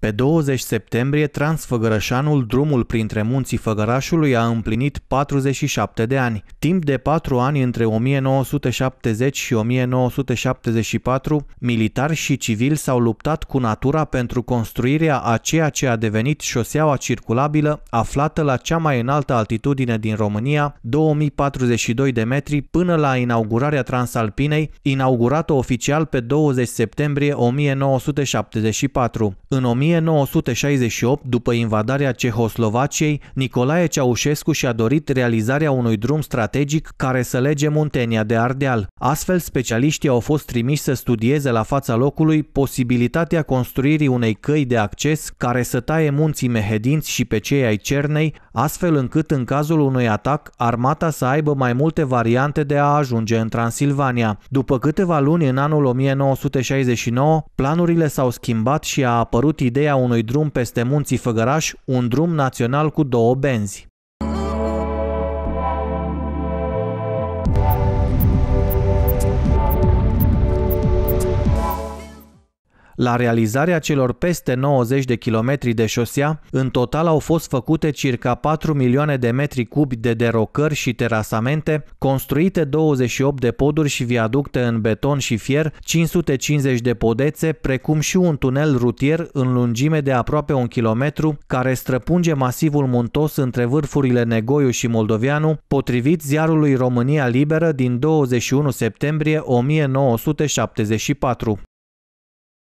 Pe 20 septembrie, Transfăgărășanul, drumul printre munții Făgărașului, a împlinit 47 de ani. Timp de patru ani între 1970 și 1974, militari și civili s-au luptat cu natura pentru construirea a ceea ce a devenit șoseaua circulabilă, aflată la cea mai înaltă altitudine din România, 2042 de metri, până la inaugurarea Transalpinei, inaugurată oficial pe 20 septembrie 1974. În 1968, după invadarea Cehoslovaciei, Nicolae Ceaușescu și-a dorit realizarea unui drum strategic care să lege Muntenia de Ardeal. Astfel, specialiștii au fost trimiși să studieze la fața locului posibilitatea construirii unei căi de acces care să taie munții Mehedinți și pe cei ai Cernei, astfel încât în cazul unui atac, armata să aibă mai multe variante de a ajunge în Transilvania. După câteva luni, în anul 1969, planurile s-au schimbat și a apărut ideea ideea unui drum peste munții Făgăraș, un drum național cu două benzi. La realizarea celor peste 90 de kilometri de șosea, în total au fost făcute circa 4 milioane de metri cubi de derocări și terasamente, construite 28 de poduri și viaducte în beton și fier, 550 de podețe, precum și un tunel rutier în lungime de aproape un kilometru, care străpunge masivul muntos între vârfurile Negoiu și Moldovianu, potrivit ziarului România Liberă din 21 septembrie 1974.